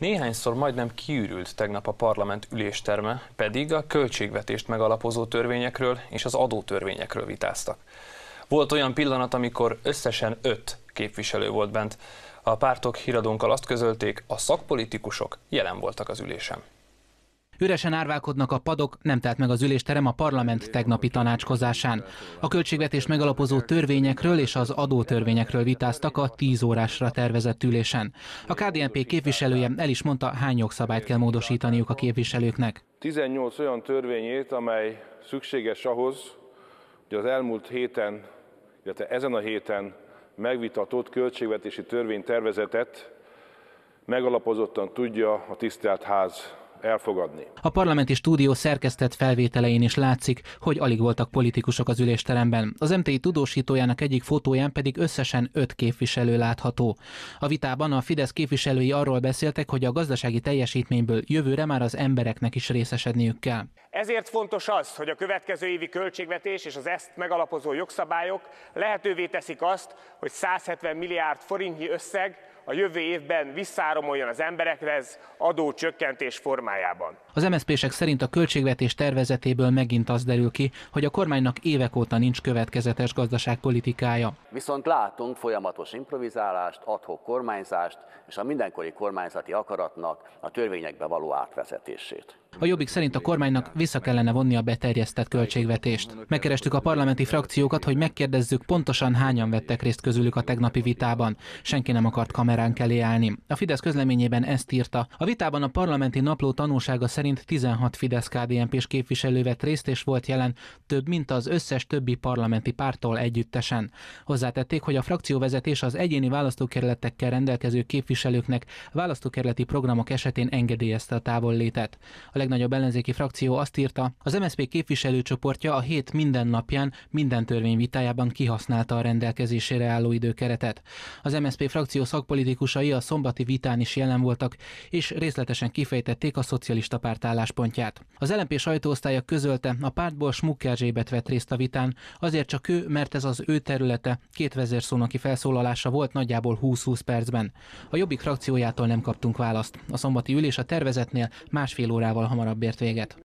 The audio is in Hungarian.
Néhányszor majdnem kiürült tegnap a parlament ülésterme, pedig a költségvetést megalapozó törvényekről és az adótörvényekről vitáztak. Volt olyan pillanat, amikor összesen öt képviselő volt bent. A pártok híradónkkal azt közölték, a szakpolitikusok jelen voltak az ülésen. Üresen árválkodnak a padok, nem telt meg az ülésterem a parlament tegnapi tanácskozásán. A költségvetés megalapozó törvényekről és az adótörvényekről vitáztak a 10 órásra tervezett ülésen. A KDNP képviselője el is mondta, hány jogszabályt kell módosítaniuk a képviselőknek. 18 olyan törvényét, amely szükséges ahhoz, hogy az elmúlt héten, illetve ezen a héten megvitatott költségvetési törvénytervezetet megalapozottan tudja a tisztelt ház elfogadni. A parlamenti stúdió szerkesztett felvételein is látszik, hogy alig voltak politikusok az ülésteremben. Az MTI tudósítójának egyik fotóján pedig összesen öt képviselő látható. A vitában a Fidesz képviselői arról beszéltek, hogy a gazdasági teljesítményből jövőre már az embereknek is részesedniük kell. Ezért fontos az, hogy a következő évi költségvetés és az ezt megalapozó jogszabályok lehetővé teszik azt, hogy 170 milliárd forintnyi összeg a jövő évben visszáromoljon az emberekhez adócsökkentés formájában. Az MSZP-sek szerint a költségvetés tervezetéből megint az derül ki, hogy a kormánynak évek óta nincs következetes gazdaságpolitikája. Viszont látunk folyamatos improvizálást, adhok kormányzást és a mindenkori kormányzati akaratnak a törvényekbe való átvezetését. A jobbik szerint a kormánynak vissza kellene vonni a beterjesztett költségvetést. Megkerestük a parlamenti frakciókat, hogy megkérdezzük pontosan hányan vettek részt közülük a tegnapi vitában. Senki nem akart kameránk elé állni. A Fidesz közleményében ezt írta. A vitában a parlamenti napló tanulsága szerint 16 fidesz KDNP s képviselő vett részt és volt jelen, több mint az összes többi parlamenti pártól együttesen. Hozzátették, hogy a frakcióvezetés az egyéni választókerületekkel rendelkező képviselőknek választókerületi programok esetén engedélyezte a távollétet. A legnagyobb ellenzéki frakció azt írta, az MSZP képviselőcsoportja a hét minden napján, minden törvény vitájában kihasználta a rendelkezésére álló időkeretet. Az MSZP frakció szakpolitikusai a szombati vitán is jelen voltak, és részletesen kifejtették a szocialista párt párt álláspontját. Az LMP sajtóosztálya közölte, a pártból Smukkerzsébet vett részt a vitán, azért csak ő, mert ez az ő területe, két vezérszónoki felszólalása volt nagyjából 20-20 percben. A Jobbik frakciójától nem kaptunk választ. A szombati ülés a tervezetnél másfél órával hamarabb ért véget.